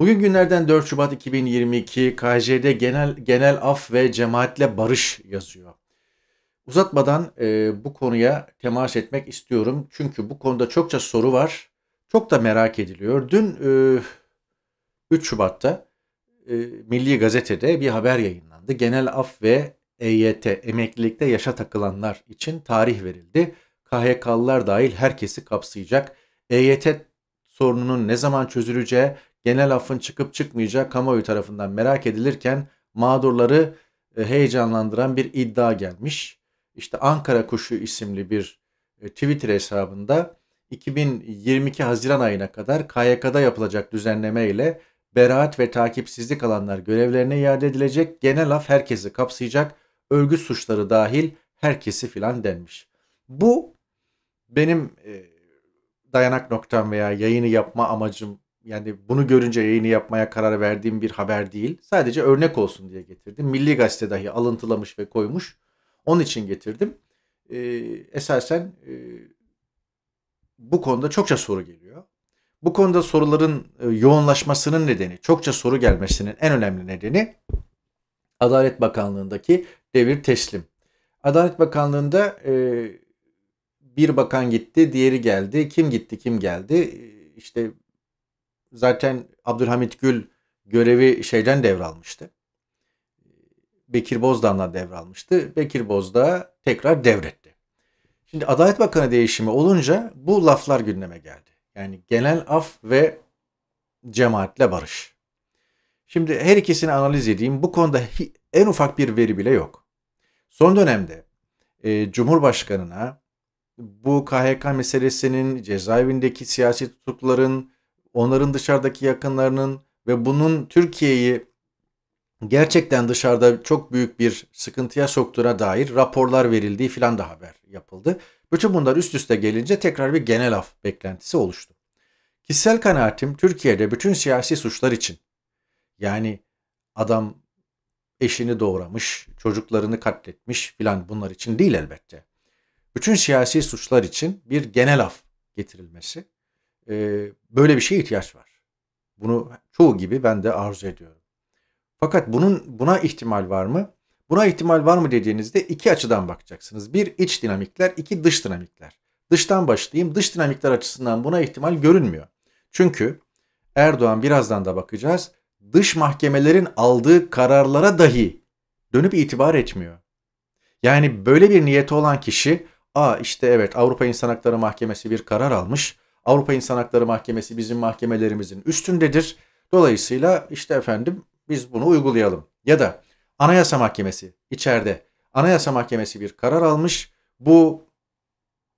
Bugün günlerden 4 Şubat 2022 KJ'de genel genel af ve cemaatle barış yazıyor. Uzatmadan e, bu konuya temas etmek istiyorum. Çünkü bu konuda çokça soru var. Çok da merak ediliyor. Dün e, 3 Şubat'ta e, Milli Gazete'de bir haber yayınlandı. Genel af ve EYT emeklilikte yaşa takılanlar için tarih verildi. KHK'lılar dahil herkesi kapsayacak. EYT sorununun ne zaman çözüleceği genel affın çıkıp çıkmayacağı kamuoyu tarafından merak edilirken mağdurları e, heyecanlandıran bir iddia gelmiş. İşte Ankara Kuşu isimli bir e, Twitter hesabında 2022 Haziran ayına kadar KYK'da yapılacak düzenleme ile beraat ve takipsizlik alanlar görevlerine iade edilecek, genel af herkesi kapsayacak, örgü suçları dahil herkesi filan denmiş. Bu benim e, dayanak noktam veya yayını yapma amacım yani bunu görünce yayını yapmaya karar verdiğim bir haber değil. Sadece örnek olsun diye getirdim. Milli Gazete dahi alıntılamış ve koymuş. Onun için getirdim. E, esasen e, bu konuda çokça soru geliyor. Bu konuda soruların e, yoğunlaşmasının nedeni, çokça soru gelmesinin en önemli nedeni Adalet Bakanlığı'ndaki devir teslim. Adalet Bakanlığı'nda e, bir bakan gitti, diğeri geldi. Kim gitti, kim geldi? E, işte zaten Abdülhamit Gül görevi şeyden devralmıştı. Bekir Bozdanla devralmıştı. Bekir Bozdağ tekrar devretti. Şimdi Adalet Bakanı değişimi olunca bu laflar gündeme geldi. Yani genel af ve cemaatle barış. Şimdi her ikisini analiz edeyim. Bu konuda en ufak bir veri bile yok. Son dönemde e, Cumhurbaşkanına bu KHK meselesinin cezaevindeki siyasi tutukların onların dışarıdaki yakınlarının ve bunun Türkiye'yi gerçekten dışarıda çok büyük bir sıkıntıya soktuğuna dair raporlar verildiği filan da haber yapıldı. Bütün bunlar üst üste gelince tekrar bir genel af beklentisi oluştu. Kişisel kanaatim Türkiye'de bütün siyasi suçlar için yani adam eşini doğramış, çocuklarını katletmiş filan bunlar için değil elbette. Bütün siyasi suçlar için bir genel af getirilmesi e, böyle bir şeye ihtiyaç var. Bunu çoğu gibi ben de arzu ediyorum. Fakat bunun buna ihtimal var mı? Buna ihtimal var mı dediğinizde iki açıdan bakacaksınız. Bir iç dinamikler, iki dış dinamikler. Dıştan başlayayım. Dış dinamikler açısından buna ihtimal görünmüyor. Çünkü Erdoğan birazdan da bakacağız. Dış mahkemelerin aldığı kararlara dahi dönüp itibar etmiyor. Yani böyle bir niyeti olan kişi, "Aa işte evet Avrupa İnsan Hakları Mahkemesi bir karar almış. Avrupa İnsan Hakları Mahkemesi bizim mahkemelerimizin üstündedir. Dolayısıyla işte efendim biz bunu uygulayalım. Ya da Anayasa Mahkemesi içeride Anayasa Mahkemesi bir karar almış. Bu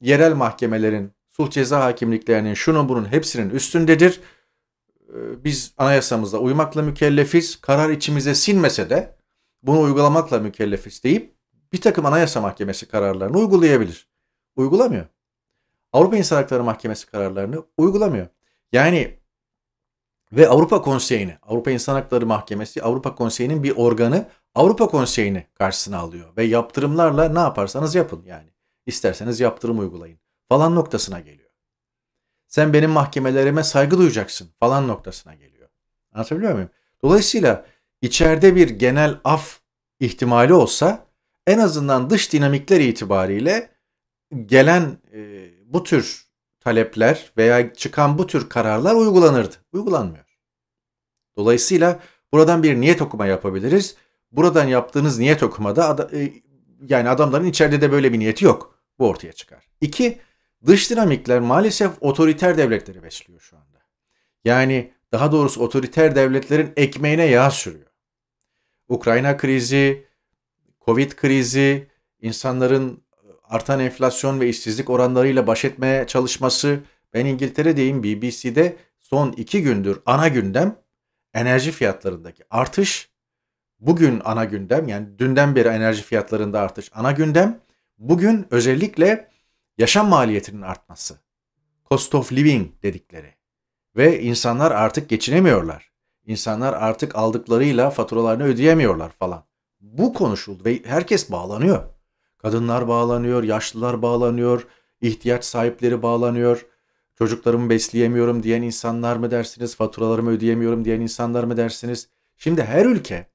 yerel mahkemelerin, sulh ceza hakimliklerinin şunun bunun hepsinin üstündedir. Ee, biz anayasamızla uymakla mükellefiz. Karar içimize sinmese de bunu uygulamakla mükellefiz deyip bir takım anayasa mahkemesi kararlarını uygulayabilir. Uygulamıyor. Avrupa İnsan Hakları Mahkemesi kararlarını uygulamıyor. Yani ve Avrupa Konseyi'ni, Avrupa İnsan Hakları Mahkemesi, Avrupa Konseyi'nin bir organı Avrupa Konseyi'ni karşısına alıyor ve yaptırımlarla ne yaparsanız yapın yani. isterseniz yaptırım uygulayın falan noktasına geliyor. Sen benim mahkemelerime saygı duyacaksın falan noktasına geliyor. Anlatabiliyor muyum? Dolayısıyla içeride bir genel af ihtimali olsa en azından dış dinamikler itibariyle gelen e, bu tür talepler veya çıkan bu tür kararlar uygulanırdı. Uygulanmıyor. Dolayısıyla buradan bir niyet okuma yapabiliriz. Buradan yaptığınız niyet okumada e, yani adamların içeride de böyle bir niyeti yok. Bu ortaya çıkar. İki, dış dinamikler maalesef otoriter devletleri besliyor şu anda. Yani daha doğrusu otoriter devletlerin ekmeğine yağ sürüyor. Ukrayna krizi, Covid krizi, insanların artan enflasyon ve işsizlik oranlarıyla baş etmeye çalışması. Ben İngiltere'deyim BBC'de son iki gündür ana gündem enerji fiyatlarındaki artış. Bugün ana gündem yani dünden beri enerji fiyatlarında artış ana gündem. Bugün özellikle yaşam maliyetinin artması. Cost of living dedikleri. Ve insanlar artık geçinemiyorlar. İnsanlar artık aldıklarıyla faturalarını ödeyemiyorlar falan. Bu konuşuldu ve herkes bağlanıyor. Kadınlar bağlanıyor, yaşlılar bağlanıyor, ihtiyaç sahipleri bağlanıyor. Çocuklarımı besleyemiyorum diyen insanlar mı dersiniz, faturalarımı ödeyemiyorum diyen insanlar mı dersiniz? Şimdi her ülke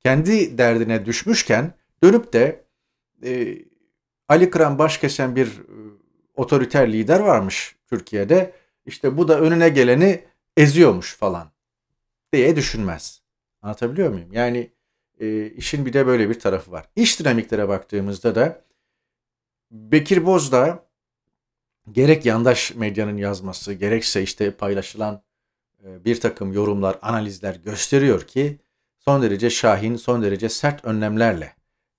kendi derdine düşmüşken dönüp de e, Ali Kıran kesen bir e, otoriter lider varmış Türkiye'de. İşte bu da önüne geleni eziyormuş falan diye düşünmez. Anlatabiliyor muyum? Yani e, işin bir de böyle bir tarafı var. İş dinamiklere baktığımızda da Bekir Bozdağ gerek yandaş medyanın yazması gerekse işte paylaşılan e, bir takım yorumlar, analizler gösteriyor ki son derece şahin, son derece sert önlemlerle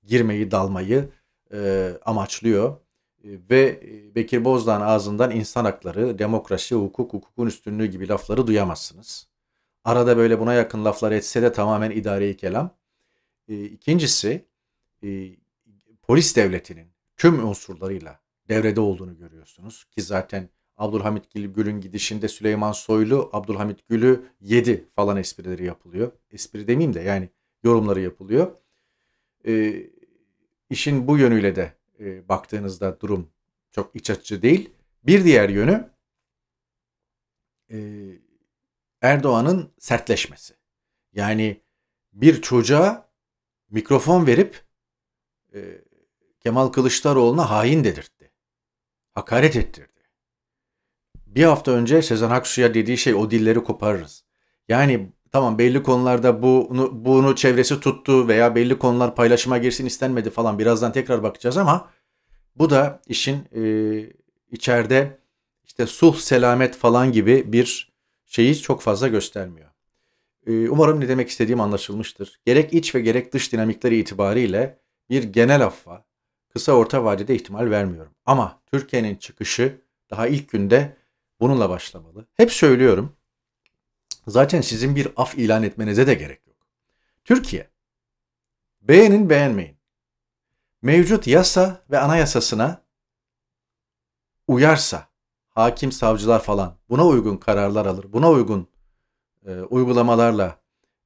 girmeyi, dalmayı e, amaçlıyor. E, ve e, Bekir Bozdağ'ın ağzından insan hakları, demokrasi, hukuk, hukukun üstünlüğü gibi lafları duyamazsınız. Arada böyle buna yakın laflar etse de tamamen idari kelam. E, ikincisi e, polis devletinin tüm unsurlarıyla devrede olduğunu görüyorsunuz ki zaten Abdülhamit Gül'ün gidişinde Süleyman Soylu Abdülhamit Gül'ü yedi falan esprileri yapılıyor. Espri demeyeyim de yani yorumları yapılıyor. E, işin bu yönüyle de e, baktığınızda durum çok iç açıcı değil. Bir diğer yönü e, Erdoğan'ın sertleşmesi. Yani bir çocuğa mikrofon verip e, Kemal Kılıçdaroğlu'na hain dedirtti. Hakaret ettirdi. Bir hafta önce Sezen Aksu'ya dediği şey o dilleri koparırız. Yani tamam belli konularda bunu, bunu çevresi tuttu veya belli konular paylaşıma girsin istenmedi falan birazdan tekrar bakacağız ama bu da işin e, içeride işte sulh selamet falan gibi bir şeyi çok fazla göstermiyor. Ee, umarım ne demek istediğim anlaşılmıştır. Gerek iç ve gerek dış dinamikleri itibariyle bir genel affa kısa orta vadede ihtimal vermiyorum. Ama Türkiye'nin çıkışı daha ilk günde bununla başlamalı. Hep söylüyorum. Zaten sizin bir af ilan etmenize de gerek yok. Türkiye beğenin beğenmeyin. Mevcut yasa ve anayasasına uyarsa hakim savcılar falan buna uygun kararlar alır. Buna uygun e, uygulamalarla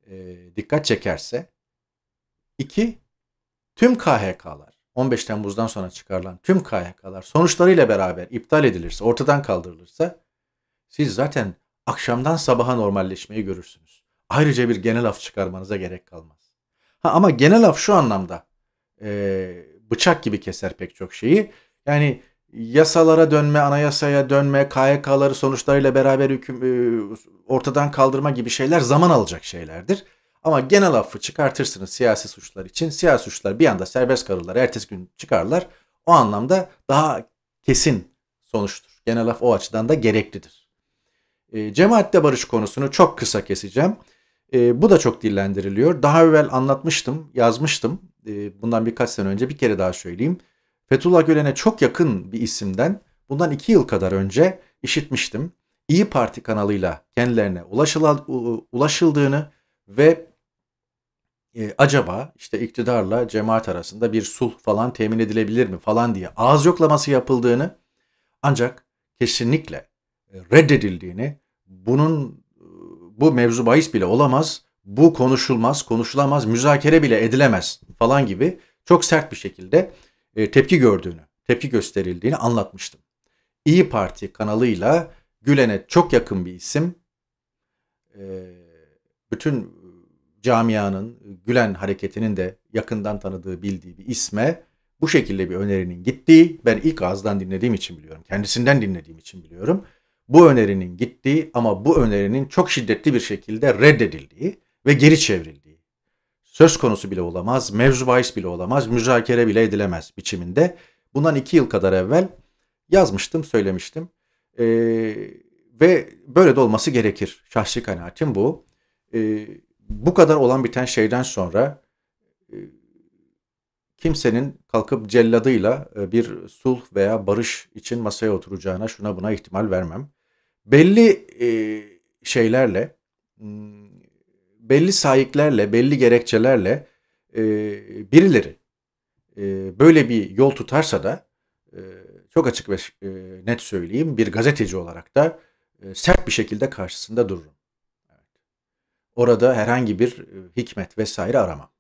e, dikkat çekerse, iki, tüm KHK'lar, 15 Temmuz'dan sonra çıkarılan tüm KHK'lar sonuçlarıyla beraber iptal edilirse, ortadan kaldırılırsa, siz zaten akşamdan sabaha normalleşmeyi görürsünüz. Ayrıca bir genel af çıkarmanıza gerek kalmaz. Ha, ama genel af şu anlamda e, bıçak gibi keser pek çok şeyi. Yani yasalara dönme, anayasaya dönme, KYK'ları sonuçlarıyla beraber hüküm, e, ortadan kaldırma gibi şeyler zaman alacak şeylerdir. Ama genel affı çıkartırsınız siyasi suçlar için. Siyasi suçlar bir anda serbest kalırlar, ertesi gün çıkarlar. O anlamda daha kesin sonuçtur. Genel af o açıdan da gereklidir. E, cemaatle barış konusunu çok kısa keseceğim. E, bu da çok dillendiriliyor. Daha evvel anlatmıştım, yazmıştım. E, bundan birkaç sene önce bir kere daha söyleyeyim. Fethullah Gülen'e çok yakın bir isimden bundan iki yıl kadar önce işitmiştim. İyi Parti kanalıyla kendilerine ulaşıldığını ve e, acaba işte iktidarla cemaat arasında bir sulh falan temin edilebilir mi falan diye ağız yoklaması yapıldığını ancak kesinlikle e, reddedildiğini bunun bu mevzu bahis bile olamaz, bu konuşulmaz, konuşulamaz, müzakere bile edilemez falan gibi çok sert bir şekilde e, tepki gördüğünü, tepki gösterildiğini anlatmıştım. İyi Parti kanalıyla Gülen'e çok yakın bir isim. E, bütün camianın, Gülen hareketinin de yakından tanıdığı, bildiği bir isme bu şekilde bir önerinin gittiği, ben ilk ağızdan dinlediğim için biliyorum, kendisinden dinlediğim için biliyorum. Bu önerinin gittiği ama bu önerinin çok şiddetli bir şekilde reddedildiği ve geri çevrildiği söz konusu bile olamaz, mevzu bahis bile olamaz, müzakere bile edilemez biçiminde. Bundan iki yıl kadar evvel yazmıştım, söylemiştim. Ee, ve böyle de olması gerekir. Şahsi kanaatim bu. Ee, bu kadar olan biten şeyden sonra e, kimsenin kalkıp celladıyla e, bir sulh veya barış için masaya oturacağına şuna buna ihtimal vermem. Belli e, şeylerle hmm, belli sahiplerle, belli gerekçelerle e, birileri e, böyle bir yol tutarsa da e, çok açık ve e, net söyleyeyim bir gazeteci olarak da e, sert bir şekilde karşısında dururum. Orada herhangi bir e, hikmet vesaire aramam.